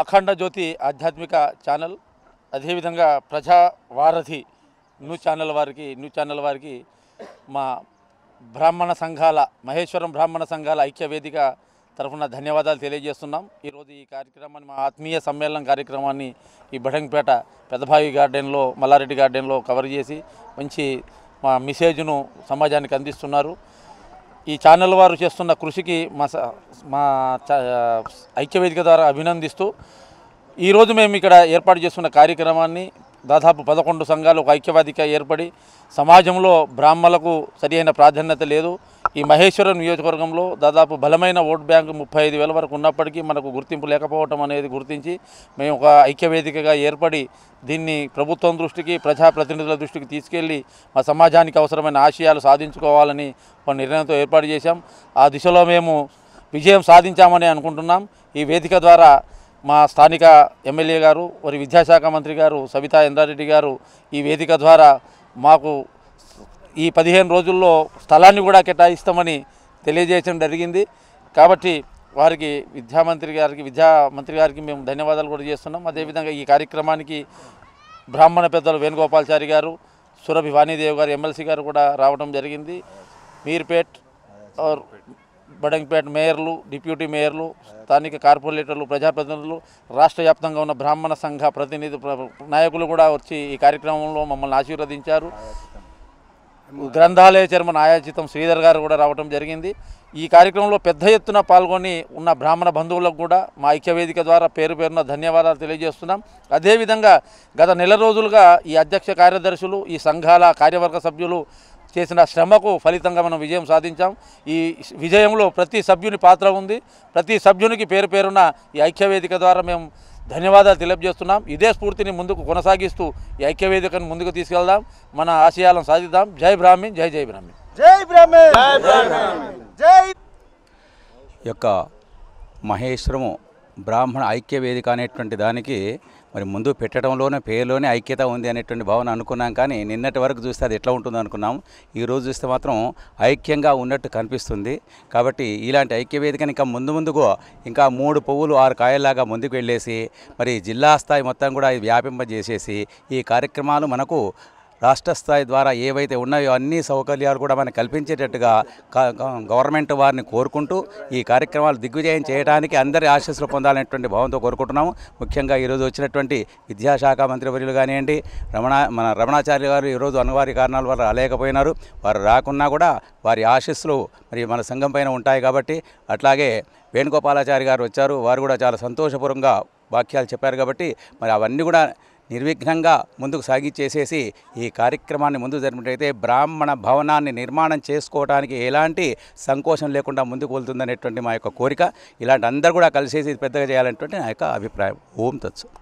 అఖండ జ్యోతి ఆధ్యాత్మిక ఛానల్ అదేవిధంగా Prajavaradhi news channel వారికి న్యూస్ ఛానల్ వారికి మా బ్రాహ్మణ సంఘాల మహేశ్వరం బ్రాహ్మణ సంఘాల ఐక్య వేదిక తరఫున ధన్యవాదాలు తెలియజేస్తున్నాం ఈరోజు ఈ కార్యక్రమాన్ని మా ఆత్మీయ సమ్మేళనం కార్యక్రమాన్ని ఈ బడంగపేట పెదభావి గార్డెన్లో మల్లారెడ్డి గార్డెన్లో కవర్ చేసి మంచి మా మెసేజ్ను సమాజానికి అందిస్తున్నారు ఈ ఛానల్ వారు చేస్తున్న కృషికి మా మా ఐక్యవేదిక ద్వారా అభినందిస్తూ ఈరోజు మేము ఇక్కడ ఏర్పాటు చేస్తున్న కార్యక్రమాన్ని దాదాపు పదకొండు సంఘాలు ఒక ఐక్యవాదిక ఏర్పడి సమాజంలో బ్రాహ్మలకు సరి ప్రాధాన్యత లేదు ఈ మహేశ్వరం నియోజకవర్గంలో దాదాపు బలమైన ఓట్ బ్యాంకు ముప్పై ఐదు వేల వరకు ఉన్నప్పటికీ మనకు గుర్తింపు లేకపోవటం అనేది గుర్తించి మేము ఒక ఐక్యవేదికగా ఏర్పడి దీన్ని ప్రభుత్వం దృష్టికి ప్రజాప్రతినిధుల దృష్టికి తీసుకెళ్లి మా సమాజానికి అవసరమైన ఆశయాలు సాధించుకోవాలని ఒక నిర్ణయంతో ఏర్పాటు చేశాం ఆ దిశలో మేము విజయం సాధించామని అనుకుంటున్నాం ఈ వేదిక ద్వారా మా స్థానిక ఎమ్మెల్యే గారు మరి విద్యాశాఖ మంత్రి గారు సబితా ఇంద్రారెడ్డి గారు ఈ వేదిక ద్వారా మాకు ఈ పదిహేను రోజుల్లో స్థలాన్ని కూడా కేటాయిస్తామని తెలియజేయడం జరిగింది కాబట్టి వారికి విద్యామంత్రి గారికి విద్యామంత్రి గారికి మేము ధన్యవాదాలు కూడా చేస్తున్నాం అదేవిధంగా ఈ కార్యక్రమానికి బ్రాహ్మణ పెద్దలు వేణుగోపాలచారి గారు సురభి వాణిదేవ్ గారు ఎమ్మెల్సీ గారు కూడా రావడం జరిగింది మీర్పేట్ బడంగ్పేట్ మేయర్లు డిప్యూటీ మేయర్లు స్థానిక కార్పొరేటర్లు ప్రజాప్రతినిధులు రాష్ట్ర వ్యాప్తంగా ఉన్న బ్రాహ్మణ సంఘ ప్రతినిధి నాయకులు కూడా వచ్చి ఈ కార్యక్రమంలో మమ్మల్ని ఆశీర్వదించారు గ్రంథాలయ చర్మ నాయాచితం శ్రీధర్ గారు కూడా రావటం జరిగింది ఈ కార్యక్రమంలో పెద్ద ఎత్తున పాల్గొని ఉన్న బ్రాహ్మణ బంధువులకు కూడా మా ఐక్యవేదిక ద్వారా పేరు పేరున ధన్యవాదాలు తెలియజేస్తున్నాం అదేవిధంగా గత నెల రోజులుగా ఈ అధ్యక్ష కార్యదర్శులు ఈ సంఘాల కార్యవర్గ సభ్యులు చేసిన శ్రమకు ఫలితంగా మనం విజయం సాధించాం ఈ విజయంలో ప్రతి సభ్యుని పాత్ర ఉంది ప్రతి సభ్యునికి పేరు పేరున ఈ ఐక్యవేదిక ద్వారా మేము ధన్యవాదాలు తెలియజేస్తున్నాం ఇదే స్ఫూర్తిని ముందుకు కొనసాగిస్తూ ఈ ఐక్యవేదికను ముందుకు తీసుకెళ్దాం మన ఆశయాలను సాధిద్దాం జై బ్రాహ్మణ్ జై జై బ్రాహ్మీ జై బ్రాహ్మణ్ జై యొక్క మహేశ్వరము బ్రాహ్మణ ఐక్యవేదిక అనేటువంటి దానికి మరి ముందు పెట్టడంలోనే పేరులోనే ఐక్యత ఉంది అనేటువంటి భావన అనుకున్నాం కానీ నిన్నటి వరకు చూస్తే అది ఎట్లా ఉంటుంది అనుకున్నాం ఈరోజు చూస్తే మాత్రం ఐక్యంగా ఉన్నట్టు కనిపిస్తుంది కాబట్టి ఇలాంటి ఐక్య ఇంకా ముందు ముందుకు ఇంకా మూడు పువ్వులు ఆరు కాయల్లాగా ముందుకు వెళ్ళేసి మరి జిల్లా స్థాయి మొత్తం కూడా వ్యాపింపజేసేసి ఈ కార్యక్రమాలు మనకు రాష్ట్ర స్థాయి ద్వారా ఏవైతే ఉన్నాయో అన్ని సౌకర్యాలు కూడా మనకు కల్పించేటట్టుగా గవర్నమెంట్ వారిని కోరుకుంటూ ఈ కార్యక్రమాలు దిగ్విజయం చేయడానికి అందరి ఆశీస్సులు పొందాలనేటువంటి భావంతో కోరుకుంటున్నాము ముఖ్యంగా ఈరోజు వచ్చినటువంటి విద్యాశాఖ మంత్రి వర్యులు కానివ్వండి రమణ మన రమణాచార్య గారు ఈరోజు అనివార్య కారణాల వల్ల రాలేకపోయినారు వారు రాకున్నా కూడా వారి ఆశీస్సులు మరి మన సంఘం పైన ఉంటాయి కాబట్టి అట్లాగే వేణుగోపాలాచారి గారు వచ్చారు వారు కూడా చాలా సంతోషపూర్వంగా వాక్యాలు చెప్పారు కాబట్టి మరి అవన్నీ కూడా నిర్విఘ్నంగా ముందుకు సాగిచ్చేసేసి ఈ కార్యక్రమాన్ని ముందు జరిపినట్టయితే బ్రాహ్మణ భవనాన్ని నిర్మాణం చేసుకోవడానికి ఎలాంటి సంకోచం లేకుండా ముందుకు వెళ్తుందనేటువంటి మా యొక్క కోరిక ఇలాంటి అందరు కూడా కలిసేసి పెద్దగా చేయాలనేటువంటి నా యొక్క అభిప్రాయం ఓం తత్సం